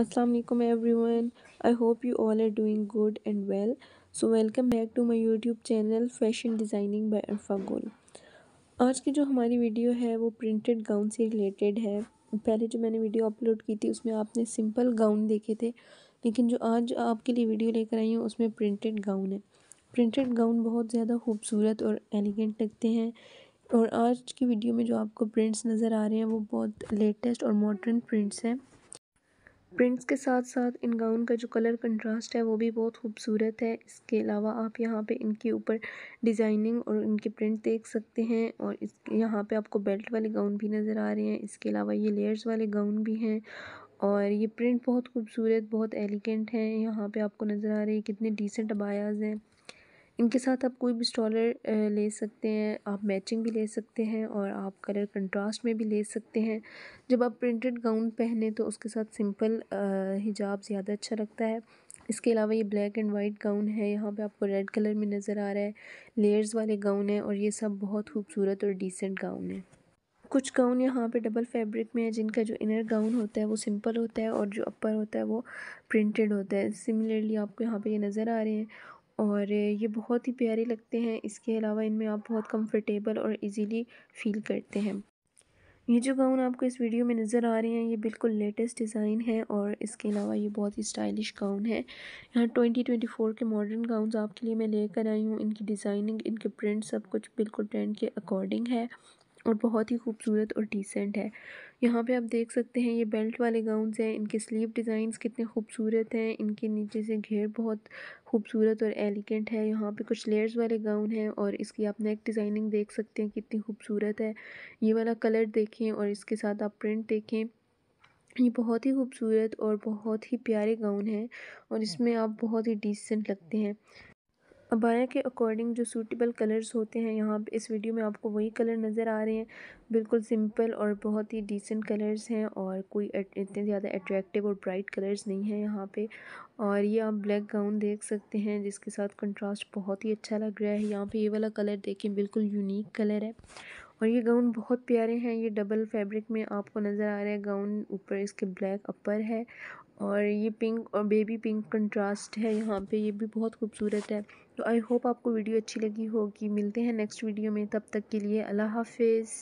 Aslam everyone I hope you all are doing good and well so welcome back to my YouTube channel fashion designing by Arfa Gol आज की जो हमारी video है वो printed gown से related है पहले जो मैंने वीडियो अपलोड की थी उसमें आपने सिंपल गाउन देखे थे लेकिन जो आज आपके लिए वीडियो लेकर आई हूँ उसमें प्रिंटेड गाउन है प्रिंटेड गाउन बहुत ज़्यादा खूबसूरत और एलिगेंट लगते हैं और आज की वीडियो में जो आपको प्रिंट्स नज़र आ रहे हैं वो बहुत लेटेस्ट और मॉडर्न प्रिंट्स हैं प्रिंट्स के साथ साथ इन गाउन का जो कलर कंट्रास्ट है वो भी बहुत खूबसूरत है इसके अलावा आप यहाँ पे इनके ऊपर डिज़ाइनिंग और इनके प्रिंट देख सकते हैं और इस यहाँ पे आपको बेल्ट वाले गाउन भी नज़र आ रहे हैं इसके अलावा ये लेयर्स वाले गाउन भी हैं और ये प्रिंट बहुत खूबसूरत बहुत एलिगेंट हैं यहाँ पर आपको नज़र आ रही है कितने डिसेंट अबायाज हैं इनके साथ आप कोई भी स्टॉलर ले सकते हैं आप मैचिंग भी ले सकते हैं और आप कलर कंट्रास्ट में भी ले सकते हैं जब आप प्रिंटेड गाउन पहने तो उसके साथ सिंपल हिजाब ज़्यादा अच्छा लगता है इसके अलावा ये ब्लैक एंड वाइट गाउन है यहाँ पे आपको रेड कलर में नज़र आ रहा है लेयर्स वाले गाउन है और ये सब बहुत खूबसूरत और डिसेंट गाउन है कुछ गाउन यहाँ पे डबल फैब्रिक में है जिनका जो इनर गाउन होता है वो सिंपल होता है और जो अपर होता है वो प्रिंटेड होता है सिमिलरली आपको यहाँ पे ये यह नज़र आ रहे हैं और ये बहुत ही प्यारे लगते हैं इसके अलावा इनमें आप बहुत कंफर्टेबल और इजीली फील करते हैं ये जो गाउन आपको इस वीडियो में नज़र आ रहे हैं ये बिल्कुल लेटेस्ट डिज़ाइन है और इसके अलावा ये बहुत ही स्टाइलिश गाउन है यहाँ 2024 के मॉडर्न गाउन आपके लिए मैं लेकर आई हूँ इनकी डिज़ाइनिंग इनके प्रिंट सब कुछ बिल्कुल ट्रेंड के अकॉर्डिंग है और बहुत ही खूबसूरत और डिसेंट है यहाँ पे आप देख सकते हैं ये बेल्ट वाले गाउनस हैं इनके स्लीव डिज़ाइंस कितने खूबसूरत हैं इनके नीचे से घेर बहुत खूबसूरत और एलिगेंट है यहाँ पे कुछ लेयर्स वाले गाउन हैं और इसकी आप नेक डिज़ाइनिंग देख सकते हैं कितनी खूबसूरत है ये वाला कलर देखें और इसके साथ आप प्रिंट देखें ये बहुत ही खूबसूरत और बहुत ही प्यारे गाउन हैं और इसमें आप बहुत ही डिसेंट लगते हैं अबाया के अकॉर्डिंग जो सूटेबल कलर्स होते हैं यहाँ पे इस वीडियो में आपको वही कलर नज़र आ रहे हैं बिल्कुल सिंपल और बहुत ही डिसेंट कलर्स हैं और कोई इतने ज़्यादा अट्रैक्टिव और ब्राइट कलर्स नहीं हैं यहाँ पे और ये आप ब्लैक गाउन देख सकते हैं जिसके साथ कंट्रास्ट बहुत ही अच्छा लग रहा है यहाँ पर ये वाला कलर देखें बिल्कुल यूनिक कलर है और ये गाउन बहुत प्यारे हैं ये डबल फैब्रिक में आपको नज़र आ रहा है गाउन ऊपर इसके ब्लैक अपर है और ये पिंक और बेबी पिंक कंट्रास्ट है यहाँ पे ये भी बहुत खूबसूरत है तो आई होप आपको वीडियो अच्छी लगी होगी मिलते हैं नेक्स्ट वीडियो में तब तक के लिए अल्लाह हाफिज़